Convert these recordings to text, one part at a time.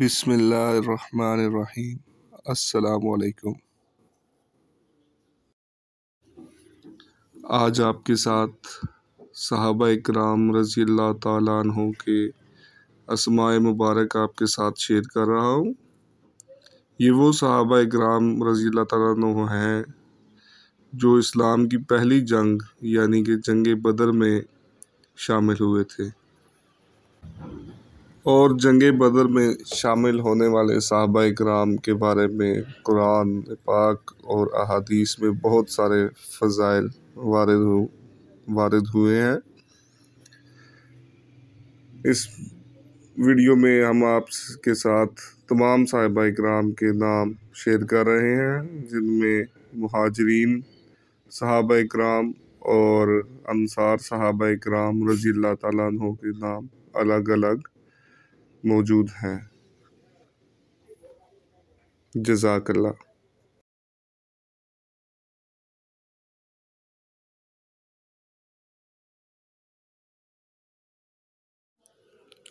बिसमीम् अल्लाम आज आपके साथ सहाबा इक्राम रज़ी अल्लाह के असमाय मुबारक आपके साथ शेयर कर रहा हूँ ये वो सहाबा इक्राम रज़ी अल्लाह हैं जो इस्लाम की पहली जंग यानी कि जंग बदर में शामिल हुए थे और जंग बदर में शामिल होने वाले साहबा कराम के बारे में कुरान पाक और अहादीस में बहुत सारे फ़ज़ाइल वारद हु, वारद हुए हैं इस वीडियो में हम आप के साथ तमाम साहिबा कराम के नाम शेयर कर रहे हैं जिनमें महाजरीन सहाबा कराम और अनसार साहबा कराम रजील्ला तु के नाम अलग अलग मौजूद हैं जजाकल्ला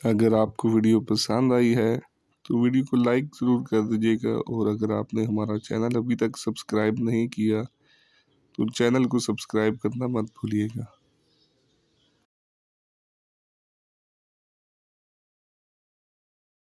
अगर आपको वीडियो पसंद आई है तो वीडियो को लाइक ज़रूर कर दीजिएगा और अगर आपने हमारा चैनल अभी तक सब्सक्राइब नहीं किया तो चैनल को सब्सक्राइब करना मत भूलिएगा